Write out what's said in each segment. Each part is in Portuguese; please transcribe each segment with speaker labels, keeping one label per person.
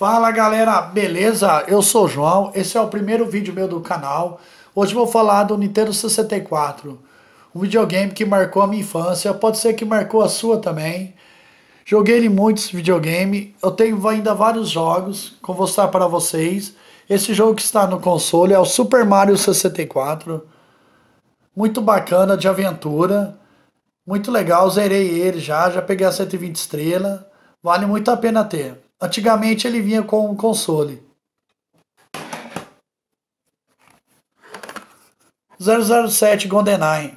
Speaker 1: Fala galera, beleza? Eu sou o João, esse é o primeiro vídeo meu do canal. Hoje vou falar do Nintendo 64, um videogame que marcou a minha infância, pode ser que marcou a sua também. Joguei ele muitos videogame, eu tenho ainda vários jogos, que vou mostrar para vocês. Esse jogo que está no console é o Super Mario 64, muito bacana de aventura, muito legal, zerei ele já, já peguei a 120 estrelas, vale muito a pena ter. Antigamente ele vinha com um console. 007 GoldenEye.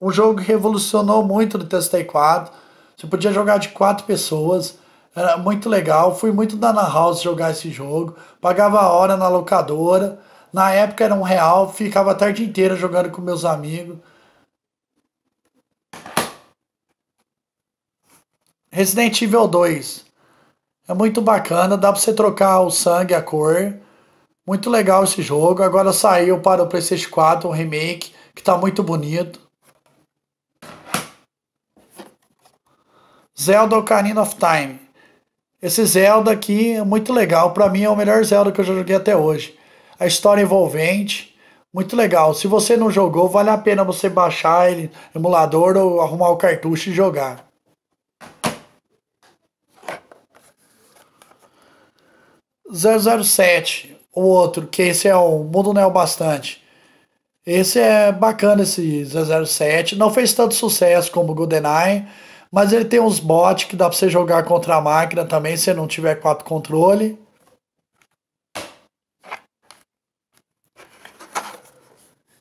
Speaker 1: Um jogo que revolucionou muito no TS4. Você podia jogar de quatro pessoas. Era muito legal. Fui muito da Na House jogar esse jogo. Pagava a hora na locadora. Na época era um real. Ficava a tarde inteira jogando com meus amigos. Resident Evil 2. É muito bacana, dá para você trocar o sangue, a cor. Muito legal esse jogo. Agora saiu para o PlayStation 4 um remake que está muito bonito. Zelda Ocarina of Time. Esse Zelda aqui é muito legal. Para mim é o melhor Zelda que eu já joguei até hoje. A história é envolvente, muito legal. Se você não jogou, vale a pena você baixar ele, emulador ou arrumar o cartucho e jogar. 007, o outro, que esse é o Mundo Neo Bastante. Esse é bacana, esse 007. Não fez tanto sucesso como o GoldenEye, mas ele tem uns bots que dá pra você jogar contra a máquina também, se não tiver quatro controle.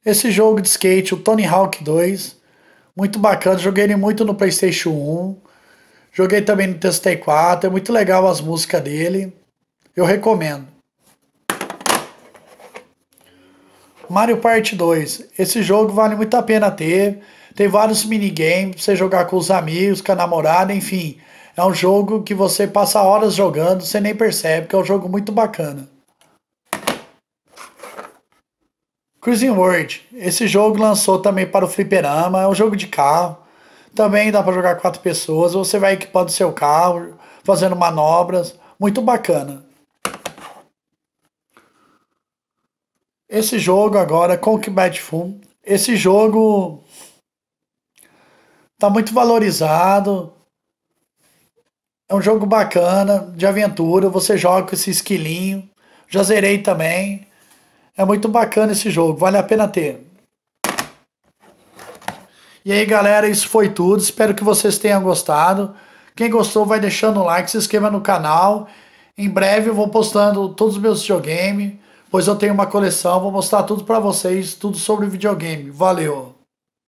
Speaker 1: Esse jogo de skate, o Tony Hawk 2, muito bacana. Joguei ele muito no PlayStation 1. Joguei também no TST4. É muito legal as músicas dele. Eu recomendo. Mario Party 2. Esse jogo vale muito a pena ter. Tem vários minigames pra você jogar com os amigos, com a namorada, enfim. É um jogo que você passa horas jogando, você nem percebe, que é um jogo muito bacana. Cruising World. Esse jogo lançou também para o fliperama, é um jogo de carro. Também dá para jogar quatro pessoas, você vai equipando seu carro, fazendo manobras, muito bacana. Esse jogo agora, Conk Bad Fun, esse jogo tá muito valorizado. É um jogo bacana, de aventura. Você joga com esse esquilinho. Já zerei também. É muito bacana esse jogo, vale a pena ter. E aí galera, isso foi tudo. Espero que vocês tenham gostado. Quem gostou vai deixando o like, se inscreva no canal. Em breve eu vou postando todos os meus videogames pois eu tenho uma coleção, vou mostrar tudo para vocês, tudo sobre videogame. Valeu!